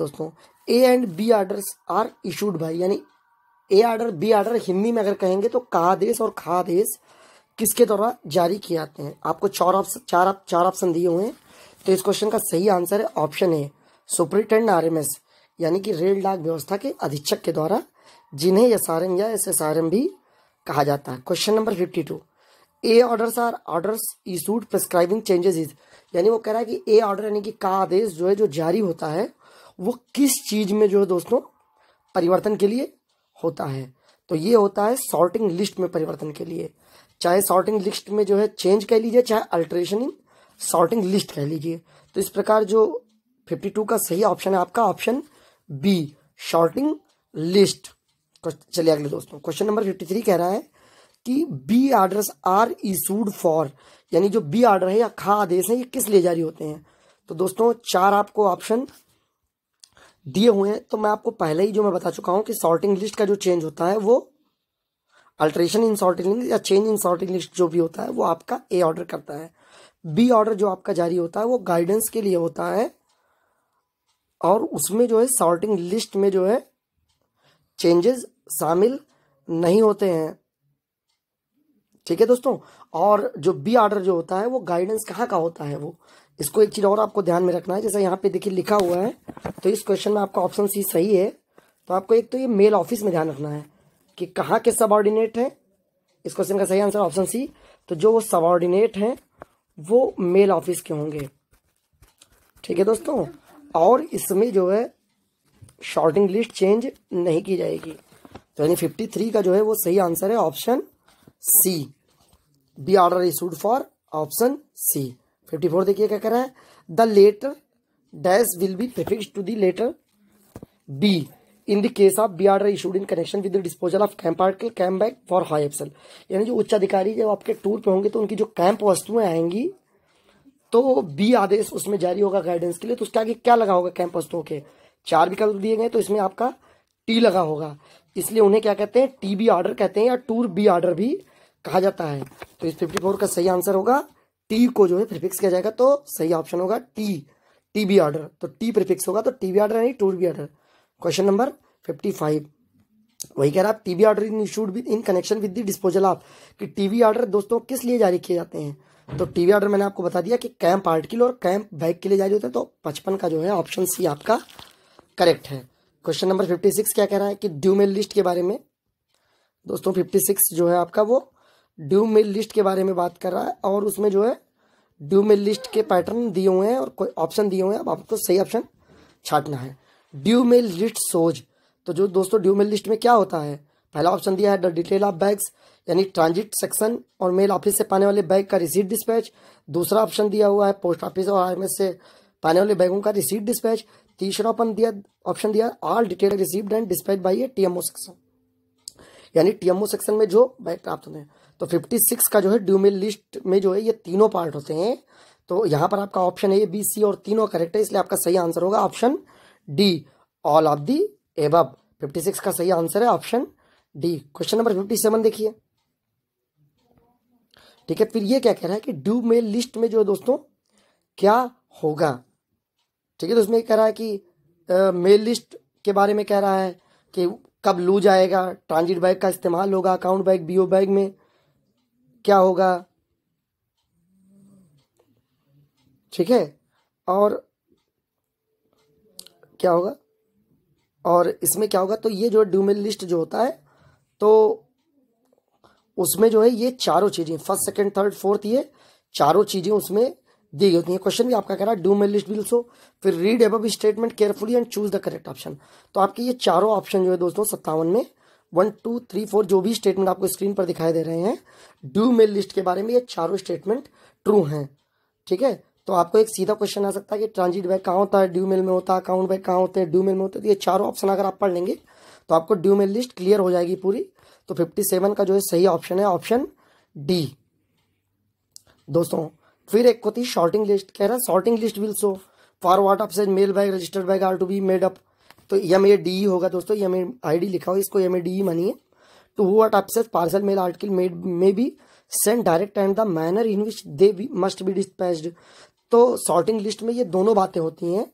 दोस्तों A and B orders are issued by यानी A order B order Hindi में अगर कहेंगे तो आदेश और आदेश किसके द्वारा जारी किए जाते हैं आपको चार ऑप्शन चार चार ऑप्शन दिए हुए हैं तो इस क्वेश्चन का सही आंसर है option A superintendent R M S यानी कि रेल डाक व्यवस्था के अधीक्षक के द्वारा जिन्हें एस आर एम या एस एस आर एम भी कहा जाता है question number fifty two A orders are orders issued prescribing changes is यानी वो कह रहा है कि ए ऑर्डर यानी कि का आदेश जो है जो जारी होता है वो किस चीज़ में जो है दोस्तों परिवर्तन के लिए होता है तो ये होता है सॉर्टिंग लिस्ट में परिवर्तन के लिए चाहे सॉर्टिंग लिस्ट में जो है चेंज कह लीजिए चाहे अल्ट्रेशन इन सॉर्टिंग लिस्ट कह लीजिए तो इस प्रकार जो 52 का सही ऑप्शन है आपका ऑप्शन बी शॉर्टिंग लिस्ट चलिए अगले दोस्तों क्वेश्चन नंबर 53 कह रहा है कि B orders are issued for यानी जो बी आर्डर है या खा आदेश है ये किस लिए जारी होते हैं तो दोस्तों चार आपको ऑप्शन दिए हुए हैं तो मैं आपको पहले ही जो मैं बता चुका हूं कि सॉर्टिंग लिस्ट का जो चेंज होता है वो अल्ट्रेशन इन सॉर्टिंग लिस्ट या चेंज इन सॉर्टिंग लिस्ट जो भी होता है वो आपका ए ऑर्डर करता है बी ऑर्डर जो आपका जारी होता है वो गाइडेंस के लिए होता है और उसमें जो है सॉर्टिंग लिस्ट में जो है चेंजेस शामिल नहीं होते हैं ठीक है दोस्तों और जो बी ऑर्डर जो होता है वो गाइडेंस कहाँ का होता है वो इसको एक चीज़ और आपको ध्यान में रखना है जैसे यहाँ पे देखिए लिखा हुआ है तो इस क्वेश्चन में आपका ऑप्शन सी सही है तो आपको एक तो ये मेल ऑफिस में ध्यान रखना है कि कहाँ के सबॉर्डिनेट हैं इस क्वेश्चन का सही आंसर ऑप्शन सी तो जो वो सबॉर्डिनेट हैं वो मेल ऑफिस के होंगे ठीक है दोस्तों और इसमें जो है शॉर्टिंग लिस्ट चेंज नहीं की जाएगी तो यानी फिफ्टी थ्री का जो है वो सही आंसर है option C B order issued for option C fifty four देखिए क्या कह रहा है the letter dash will be prefix to the letter B in the case of B order issued in connection with the disposal of camp article camp bag for high एप्सल यानी जो उच्च अधिकारी जब आपके टूर पे होंगे तो उनकी जो कैंप वस्तुएं आएंगी तो बी आदेश उसमें जारी होगा गाइडेंस के लिए तो उसके आगे क्या लगा होगा कैंप वस्तुओं के चार विकल्प दिए गए तो इसमें आपका टी लगा होगा इसलिए उन्हें क्या कहते हैं टी बी ऑर्डर कहते हैं या टूर बी आर्डर भी कहा जाता है तो इस फिफ्टी फोर का सही आंसर होगा टी को जो है प्रीफिक्स किया जाएगा तो सही ऑप्शन होगा टी टी बी ऑर्डर तो टी प्रीफिक्स होगा तो टी बी ऑर्डर यानी two B order question number fifty five वही कह रहा है TV order issued with in connection with the disposal of कि टीवी ऑर्डर दोस्तों किस लिए जारी किए जाते हैं तो टीवी ऑर्डर मैंने आपको बता दिया कि कैंप आर्टिकल और कैंप बैग के लिए जारी होते हैं तो पचपन का जो है ऑप्शन सी आपका करेक्ट है क्वेश्चन नंबर फिफ्टी सिक्स क्या कह रहा है कि ड्यूमेल लिस्ट के बारे में दोस्तों फिफ्टी सिक्स जो है आपका वो ड्यू मिल लिस्ट के बारे में बात कर रहा है और उसमें जो है ड्यू मिल लिस्ट के पैटर्न दिए हुए हैं और कोई ऑप्शन दिए हुए हैं अब आपको सही ऑप्शन छाटना है ड्यू मिल लिस्ट सोज तो जो दोस्तों ड्यू मिल लिस्ट में क्या होता है पहला ऑप्शन दिया है द डिटेल ऑफ बैग्स यानी ट्रांजिट सेक्शन और मेल ऑफिस से पाने वाले बैग का रिसीट डिस्पैच दूसरा ऑप्शन दिया हुआ है पोस्ट ऑफिस और आर से पाने वाले बैगों का रिसीट डिस्पैच तीसरा ऑप्शन दिया ऑप्शन दिया all detail received and dispatch by a TMO section यानी टीएमओ सेक्शन में जो बैग प्राप्त होते हैं तो 56 का जो है ड्यू लिस्ट में जो है ये तीनों पार्ट होते हैं तो यहाँ पर आपका ऑप्शन ये बी सी और तीनों करेक्ट है इसलिए आपका सही आंसर होगा option D all of the above 56 का सही आंसर है ऑप्शन डी क्वेश्चन नंबर 57 देखिए ठीक है फिर ये क्या कह रहा है कि ड्यू मेल लिस्ट में जो है दोस्तों क्या होगा ठीक है तो उसमें कह रहा है कि मेल लिस्ट के बारे में कह रहा है कि कब लूज आएगा ट्रांजिट बैग का इस्तेमाल होगा अकाउंट बैग बीओ बैग में क्या होगा ठीक है और क्या होगा और इसमें क्या होगा तो ये जो ड्यूमेल लिस्ट जो होता है तो उसमें जो है ये चारों चीज़ें फर्स्ट सेकंड थर्ड फोर्थ ये चारों चीज़ें उसमें दी गई होती है क्वेश्चन भी आपका कह रहा है डू मेल लिस्ट बिल्सो फिर read above statement carefully and choose the correct option तो आपके ये चारों ऑप्शन जो है दोस्तों सत्तावन में वन टू थ्री फोर जो भी स्टेटमेंट आपको स्क्रीन पर दिखाई दे रहे हैं ड्यू मेल लिस्ट के बारे में ये चारों स्टेटमेंट ट्रू हैं ठीक है तो आपको एक सीधा क्वेश्चन आ सकता है कि ट्रांजिट बैग कहाँ होता है ड्यू मेल में होता है अकाउंट बैग कहाँ होते हैं ड्यू मेल में होते हैं तो ये चारों ऑप्शन अगर आप पढ़ लेंगे तो आपको ड्यू मेल लिस्ट क्लियर हो जाएगी पूरी तो फिफ्टी सेवन का जो है सही ऑप्शन है ऑप्शन डी दोस्तों फिर एक होती शॉर्टिंग लिस्ट कह रहा है sorting list will for forward of mail bag registered bag are to be made up तो एम ए डी होगा दोस्तों एम ए आई डी लिखा हो इसको एम ए डी मानिए to what upset parcel mail article made may be send direct and the manner in which they must be dispatched तो sorting list तो में ये दोनों बातें होती हैं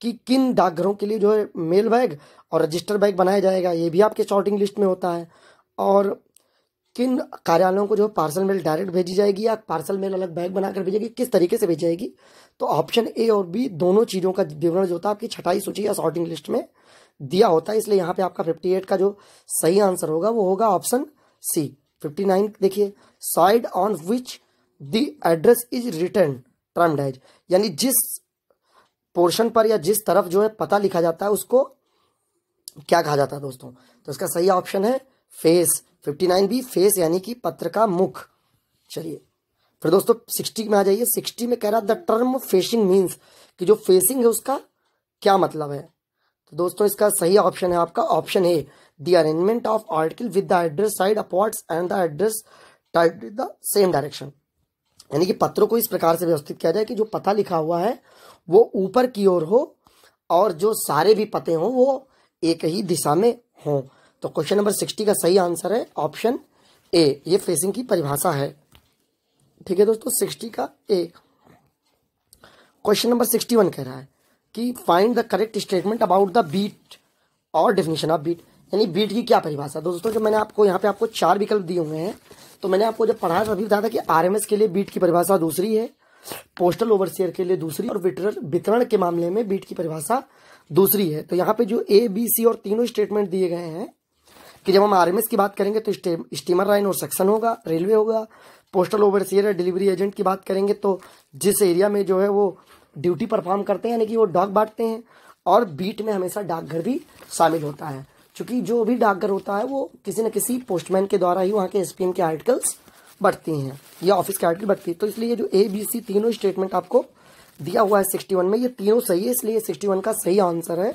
कि किन डाकघरों के लिए जो है मेल बैग और रजिस्टर बैग बनाया जाएगा ये भी आपके सॉर्टिंग लिस्ट में होता है और किन कार्यालयों को जो पार्सल मेल डायरेक्ट भेजी जाएगी या पार्सल मेल अलग बैग बनाकर भेजेगी किस तरीके से भेजी जाएगी तो ऑप्शन ए और बी दोनों चीज़ों का विवरण जो होता है आपकी छठाई सूची या सॉर्टिंग लिस्ट में दिया होता है इसलिए यहाँ पे आपका 58 का जो सही आंसर होगा वो होगा ऑप्शन सी 59 देखिए side on which the address is return term dash यानी जिस पोर्शन पर या जिस तरफ जो है पता लिखा जाता है उसको क्या कहा जाता है दोस्तों तो इसका सही ऑप्शन है face fifty nine B face यानी कि पत्र का मुख चलिए फिर दोस्तों सिक्सटी में आ जाइए सिक्सटी में कह रहा द टर्म फेसिंग मीन्स कि जो फेसिंग है उसका क्या मतलब है तो दोस्तों इसका सही ऑप्शन है आपका option A the arrangement of article with the address side upwards and the address tied the same direction यानी कि पत्रों को इस प्रकार से व्यवस्थित किया जाए कि जो पता लिखा हुआ है वो ऊपर की ओर हो और जो सारे भी पते हों वो एक ही दिशा में हों तो क्वेश्चन नंबर सिक्सटी का सही आंसर है ऑप्शन ए ये फेसिंग की परिभाषा है ठीक है दोस्तों सिक्सटी का A question number sixty one कह रहा है कि find the correct statement about the beat और डेफिनेशन ऑफ बीट यानी बीट की क्या परिभाषा दोस्तों जो मैंने आपको यहाँ पे आपको चार विकल्प दिए हुए हैं तो मैंने आपको जब पढ़ाया अभी बताया था कि आरएमएस के लिए बीट की परिभाषा दूसरी है पोस्टल ओवरसियर के लिए दूसरी और वितरण के मामले में बीट की परिभाषा दूसरी है तो यहाँ पे जो ए बी सी और तीनों स्टेटमेंट दिए गए हैं कि जब हम आरएमएस की बात करेंगे तो स्टीमर लाइन और सेक्शन होगा रेलवे होगा पोस्टल ओवरसियर या डिलीवरी एजेंट की बात करेंगे तो जिस एरिया में जो है वो ड्यूटी परफॉर्म करते हैं यानी कि वो डॉग बांटते हैं और बीट में हमेशा डाकघर भी शामिल होता है क्योंकि जो भी डाकघर होता है वो किसी न किसी पोस्टमैन के द्वारा ही वहाँ के एसपीएम के आर्टिकल्स बढ़ती हैं या ऑफिस के आर्टिकल बढ़ती है तो इसलिए जो ए बी सी तीनों स्टेटमेंट आपको दिया हुआ है सिक्सटी वन में ये तीनों सही है इसलिए सिक्सटी वन का सही आंसर है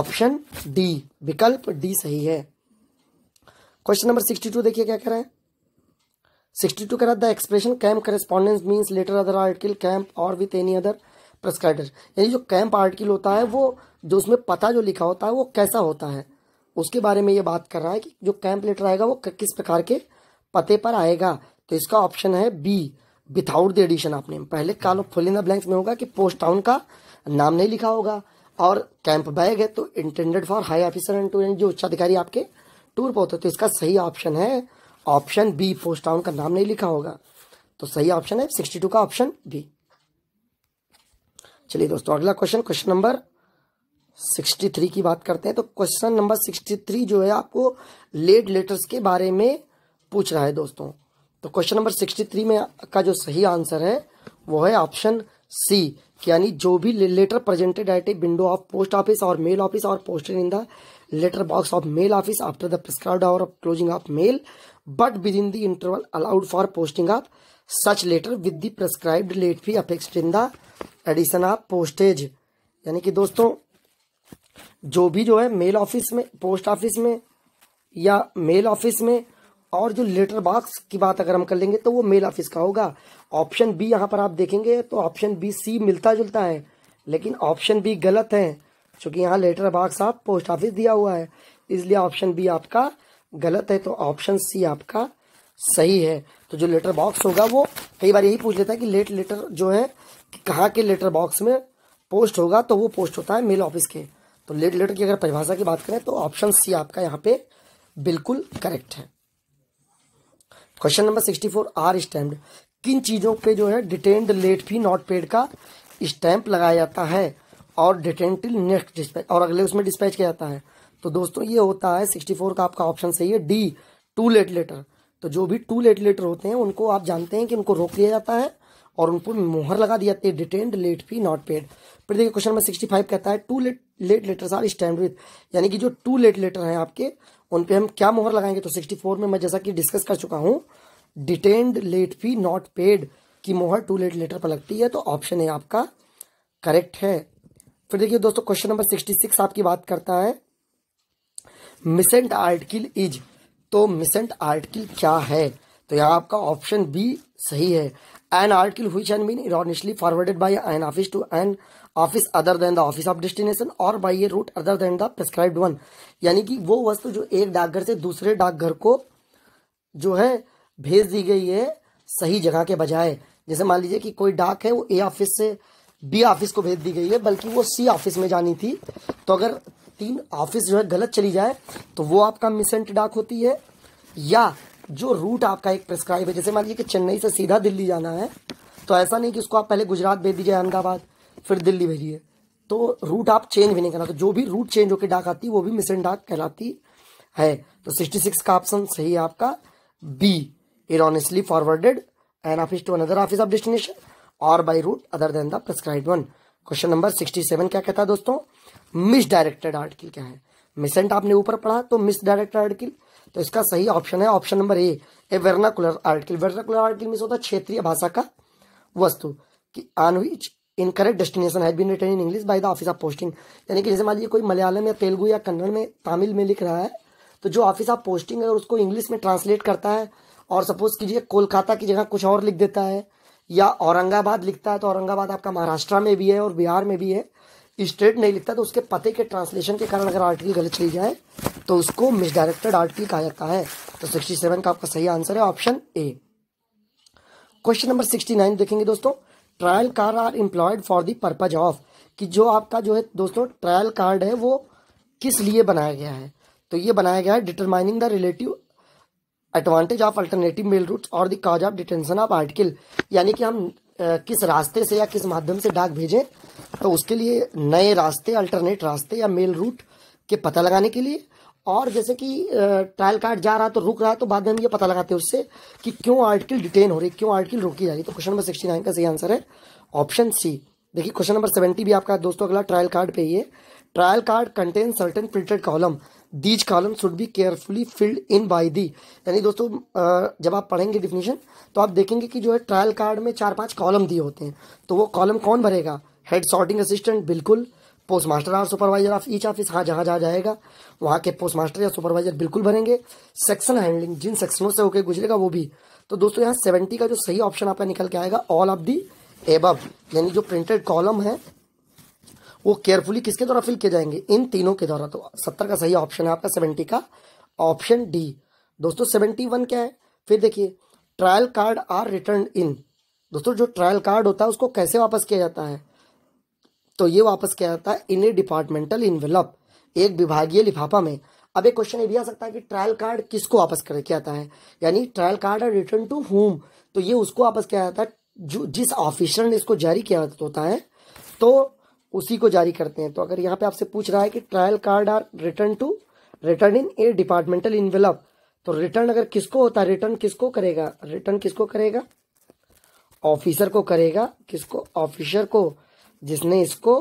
ऑप्शन डी विकल्प डी सही है क्वेश्चन नंबर सिक्सटी टू देखिए क्या कह रहे हैं सिक्सटी टू कह रहा है the expression camp correspondence means letter other article camp और विथ एनी अदर प्रस्क्राइडर यानी जो कैम्प आर्टिकल होता है वो जो उसमें पता जो लिखा होता है वो कैसा होता है उसके बारे में ये बात कर रहा है कि जो कैंप लेटर आएगा वो किस प्रकार के पते पर आएगा तो इसका ऑप्शन है बी विथाउट द एडिशन आपने पहले कालो फुल इन द ब्लैंक्स में होगा कि पोस्ट टाउन का नाम नहीं लिखा होगा और कैंप बैग है तो intended for high officer and to and जो उच्चाधिकारी आपके टूर पर होते तो इसका सही ऑप्शन है ऑप्शन बी पोस्ट टाउन का नाम नहीं लिखा होगा तो सही ऑप्शन है सिक्सटी टू का ऑप्शन बी चलिए दोस्तों अगला question question number sixty three की बात करते हैं तो क्वेश्चन नंबर सिक्सटी थ्री जो है आपको लेट लेटर्स के बारे में पूछ रहा है दोस्तों तो क्वेश्चन नंबर सिक्सटी थ्री में का जो सही आंसर है वो है ऑप्शन सी यानी जो भी letter presented at a window of post office और मेल ऑफिस और posted in the letter box of mail office after the prescribed hour of closing of mail but within the interval allowed for posting of such letter with the prescribed late fee affixed in the addition of postage यानी कि दोस्तों जो भी जो है mail office में post office में या मेल ऑफिस में और जो लेटर बॉक्स की बात अगर हम कर लेंगे तो वो मेल ऑफिस का होगा ऑप्शन बी यहाँ पर आप देखेंगे तो ऑप्शन बी सी मिलता जुलता है लेकिन ऑप्शन बी गलत है चूँकि यहाँ लेटर बॉक्स आप पोस्ट ऑफिस दिया हुआ है इसलिए ऑप्शन बी आपका गलत है तो ऑप्शन सी आपका सही है तो जो लेटर बॉक्स होगा वो कई बार यही पूछ लेता है कि लेट लेटर जो है कहाँ के लेटर बॉक्स में पोस्ट होगा तो वो पोस्ट होता है मेल ऑफिस के तो लेट लेटर की अगर परिभाषा की बात करें तो ऑप्शन सी आपका यहाँ पे बिल्कुल करेक्ट है question number sixty four are stamp किन चीज़ों पे जो है detained late fee not paid का स्टैंप लगाया जाता है और डिटेंटिल नेक्स्ट डिस्पैच और अगले उसमें डिस्पैच किया जाता है तो दोस्तों ये होता है सिक्सटी फोर का आपका ऑप्शन सही है डी टू लेट लेटर तो जो भी टू लेट लेटर होते हैं उनको आप जानते हैं कि उनको रोक लिया जाता है और उनको मोहर लगा दिया जाती है detained late fee not paid फिर देखिए क्वेश्चन नंबर सिक्सटी फाइव कहता है too late late letters are stamped with यानी कि जो टू लेट लेटर हैं आपके उन पे हम क्या मोहर लगाएंगे तो सिक्सटी फोर में मैं जैसा कि डिस्कस कर चुका हूँ detained late fee not paid की मोहर टू लेट लेटर पर लगती है तो ऑप्शन ए आपका करेक्ट है फिर देखिए दोस्तों क्वेश्चन नंबर सिक्सटी सिक्स आपकी बात करता है मिसेंट आर्टिकल इज तो मिसेंट आर्टिकल क्या है तो यहाँ आपका ऑप्शन बी सही है एन आर्टिकल हुई an been erroneously forwarded by an office to an office other than the office of destination और by a route other than the prescribed one यानी कि वो वस्तु जो एक डाकघर से दूसरे डाकघर को जो है भेज दी गई है सही जगह के बजाय जैसे मान लीजिए कि कोई डाक है वो ए ऑफिस से बी ऑफिस को भेज दी गई है बल्कि वो सी ऑफिस में जानी थी तो अगर तीन ऑफिस जो है गलत चली जाए तो वो आपका मिसेंट डाक होती है या जो रूट आपका एक प्रिस्क्राइब है जैसे मान लीजिए कि चेन्नई से सीधा दिल्ली जाना है तो ऐसा नहीं कि उसको आप पहले गुजरात भेज दीजिए अहमदाबाद फिर दिल्ली भेजिए तो रूट आप चेंज भी नहीं करना तो जो भी रूट चेंज होकर डाक आती है वो भी मिसेंट डाक कहलाती है तो सिक्सटी सिक्स का ऑप्शन सही है आपका B erroneously forwarded an office to another office of destination और by route other than the prescribe one question number sixty seven क्या कहता है दोस्तों मिस डायरेक्टेड आर्टिकल क्या है मिसेंट आपने ऊपर पढ़ा तो मिस डायरेक्टेड आर्टिकल तो इसका सही ऑप्शन है option number A A vernacular article vernacular article miss होता है क्षेत्रीय भाषा का वस्तु कि on which incorrect destination has been return in English by the office of posting यानी कि जैसे मान लीजिए कोई मलयालम या तेलुगु या कन्नड़ में तमिल में लिख रहा है तो जो ऑफिस ऑफ पोस्टिंग है उसको इंग्लिश में ट्रांसलेट करता है और सपोज कीजिए कोलकाता की जगह कुछ और लिख देता है या औरंगाबाद लिखता है तो औरंगाबाद आपका महाराष्ट्र में भी है और बिहार में भी है स्टेट नहीं लिखता तो उसके पते के ट्रांसलेशन के कारण अगर आर्टिकल गलत चली जाए तो उसको मिसडायरेक्टेड आर्टिकल कहा जाता है तो सिक्सटी सेवन का आपका सही आंसर है option A question number sixty nine देखेंगे दोस्तों trial card are employed for the purpose of कि जो आपका जो है दोस्तों ट्रायल कार्ड है वो किस लिए बनाया गया है तो ये बनाया गया है determining the relative advantage of alternative mail route और the cause of detention of article यानी कि हम आ, किस रास्ते से या किस माध्यम से डाक भेजें तो उसके लिए नए रास्ते अल्टरनेट रास्ते या मेल रूट के पता लगाने के लिए और जैसे कि ट्रायल कार्ड जा रहा है तो रुक रहा है तो बाद में हम ये पता लगाते हैं उससे कि क्यों आर्टिकल डिटेन हो रही क्यों आर्टिकल रोकी जा रही तो क्वेश्चन नंबर सिक्सटी नाइन का सही आंसर है ऑप्शन सी देखिए क्वेश्चन नंबर सेवेंटी भी आपका दोस्तों अगला ट्रायल कार्ड पे ही है trial card contain certain printed column these column should be carefully filled in by the यानी दोस्तों जब आप पढ़ेंगे डिफिनीशन तो आप देखेंगे कि जो है ट्रायल कार्ड में चार पांच कॉलम दिए होते हैं तो वो कॉलम कौन भरेगा हेड सॉर्टिंग असिस्टेंट बिल्कुल पोस्ट मास्टर और सुपरवाइजर ऑफ ईच ऑफिस हाँ जहाँ जहाँ जाएगा वहाँ के पोस्ट मास्टर या सुपरवाइजर बिल्कुल भरेंगे सेक्शन हैंडलिंग जिन सेक्शनों से होकर गुजरेगा वो भी तो दोस्तों यहाँ सेवेंटी का जो सही ऑप्शन आपका निकल के आएगा ऑल ऑफ दी एबव यानी जो प्रिंटेड कॉलम है वो केयरफुली किसके द्वारा फिल किए जाएंगे इन तीनों के द्वारा तो सत्तर का सही ऑप्शन है आपका सेवेंटी का ऑप्शन डी दोस्तों सेवेंटी वन क्या है फिर देखिए trial card are return in दोस्तों जो ट्रायल कार्ड होता है उसको कैसे वापस किया जाता है तो ये वापस किया जाता है इन ए डिपार्टमेंटल इनवेलप एक विभागीय लिफाफा में अब एक क्वेश्चन ये भी आ सकता है कि ट्रायल कार्ड किसको वापस कर किया जाता है यानी trial card are return to home तो ये उसको वापस किया जाता है जो जिस ऑफिसर ने इसको जारी किया होता है तो उसी को जारी करते हैं तो अगर यहाँ पे आपसे पूछ रहा है कि trial card are return to return in a departmental envelope तो रिटर्न अगर किसको होता है रिटर्न किसको करेगा रिटर्न किसको करेगा ऑफिसर को करेगा किसको ऑफिसर को जिसने इसको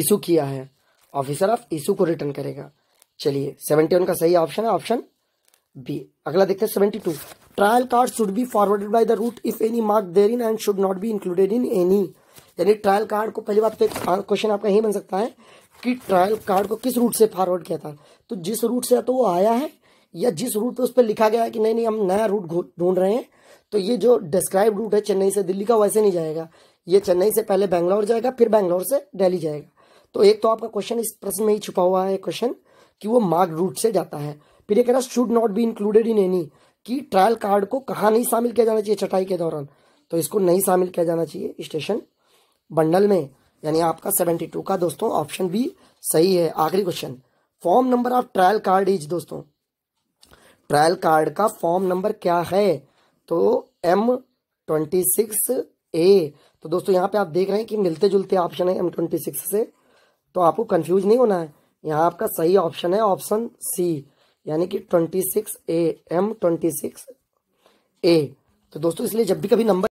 इशू किया है ऑफिसर ऑफ इशू को रिटर्न करेगा चलिए सेवेंटी वन का सही ऑप्शन है ऑप्शन बी अगला देखते हैं seventy two trial card should be forwarded by the route if any mark therein and should not be included in any यानी ट्रायल कार्ड को पहली बात तो क्वेश्चन आपका यही बन सकता है कि ट्रायल कार्ड को किस रूट से फॉरवर्ड किया था तो जिस रूट से तो वो आया है या जिस रूट पे उस पर लिखा गया है कि नहीं नहीं हम नया रूट ढूंढ रहे हैं तो ये जो डिस्क्राइब रूट है चेन्नई से दिल्ली का वैसे नहीं जाएगा ये चेन्नई से पहले बैंगलोर जाएगा फिर बैंगलोर से दिल्ली जाएगा तो एक तो आपका क्वेश्चन इस प्रश्न में ही छुपा हुआ है क्वेश्चन कि वो मार्ग रूट से जाता है फिर ये कह रहा should not be included in any कि ट्रायल कार्ड को कहाँ नहीं शामिल किया जाना चाहिए चटाई के दौरान तो इसको नहीं शामिल किया जाना चाहिए स्टेशन बंडल में यानी आपका सेवेंटी टू का दोस्तों ऑप्शन बी सही है आखिरी question form number of trial card is दोस्तों ट्रायल कार्ड का फॉर्म नंबर क्या है तो एम ट्वेंटी सिक्स ए तो दोस्तों यहाँ पे आप देख रहे हैं कि मिलते जुलते ऑप्शन है एम ट्वेंटी सिक्स से तो आपको कंफ्यूज नहीं होना है यहाँ आपका सही ऑप्शन है ऑप्शन सी यानी कि twenty six A M twenty six A तो दोस्तों इसलिए जब भी कभी नंबर